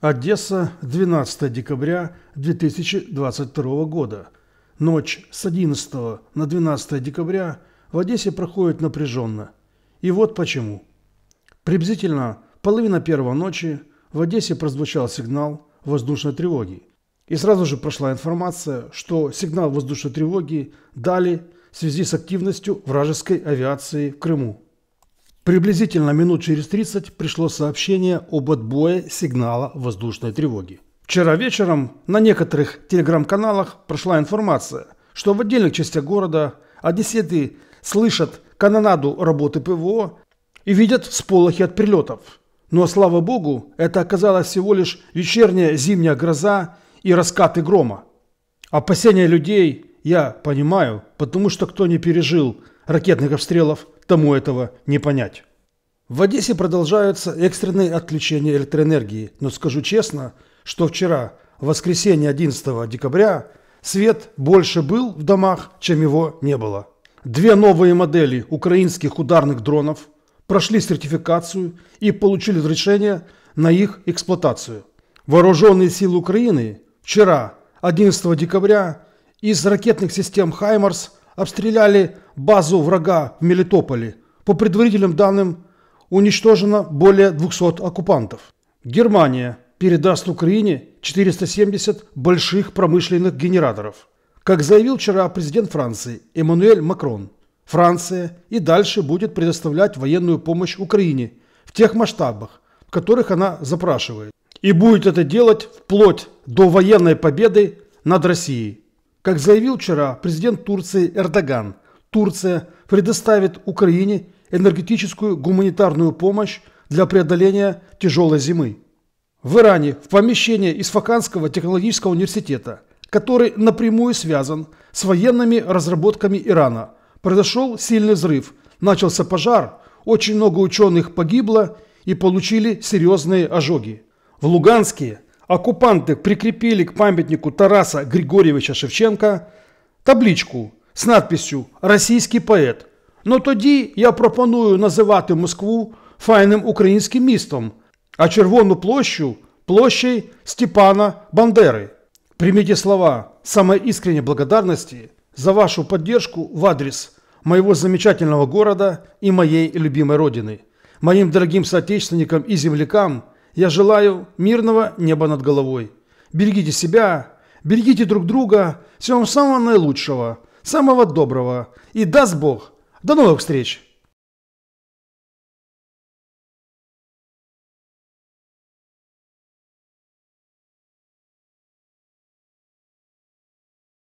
Одесса, 12 декабря 2022 года. Ночь с 11 на 12 декабря в Одессе проходит напряженно. И вот почему. Приблизительно половина первого ночи в Одессе прозвучал сигнал воздушной тревоги. И сразу же прошла информация, что сигнал воздушной тревоги дали в связи с активностью вражеской авиации в Крыму. Приблизительно минут через 30 пришло сообщение об отбое сигнала воздушной тревоги. Вчера вечером на некоторых телеграм-каналах прошла информация, что в отдельных частях города одесситы слышат канонаду работы ПВО и видят всполохи от прилетов. Но, слава богу, это оказалась всего лишь вечерняя зимняя гроза и раскаты грома. Опасения людей я понимаю, потому что кто не пережил – ракетных обстрелов, тому этого не понять. В Одессе продолжаются экстренные отключения электроэнергии, но скажу честно, что вчера, в воскресенье 11 декабря, свет больше был в домах, чем его не было. Две новые модели украинских ударных дронов прошли сертификацию и получили разрешение на их эксплуатацию. Вооруженные силы Украины вчера, 11 декабря, из ракетных систем «Хаймарс» обстреляли базу врага в Мелитополе. По предварительным данным, уничтожено более 200 оккупантов. Германия передаст Украине 470 больших промышленных генераторов. Как заявил вчера президент Франции Эммануэль Макрон, Франция и дальше будет предоставлять военную помощь Украине в тех масштабах, в которых она запрашивает. И будет это делать вплоть до военной победы над Россией. Как заявил вчера президент Турции Эрдоган, Турция предоставит Украине энергетическую гуманитарную помощь для преодоления тяжелой зимы. В Иране в помещение Исфаканского технологического университета, который напрямую связан с военными разработками Ирана, произошел сильный взрыв, начался пожар, очень много ученых погибло и получили серьезные ожоги. В Луганске оккупанты прикрепили к памятнику Тараса Григорьевича Шевченко табличку с надписью «Российский поэт». Но тоді я пропоную називати Москву файним українським містом, а Червону площу площей Степана Бандери. Примите слова самой искренней благодарности за вашу поддержку в адрес моего замечательного города и моей любимой родины, моим дорогим соотечественникам и землякам – я желаю мирного неба над головой. Берегите себя, берегите друг друга, всего самого наилучшего, самого доброго. И даст Бог. До новых встреч!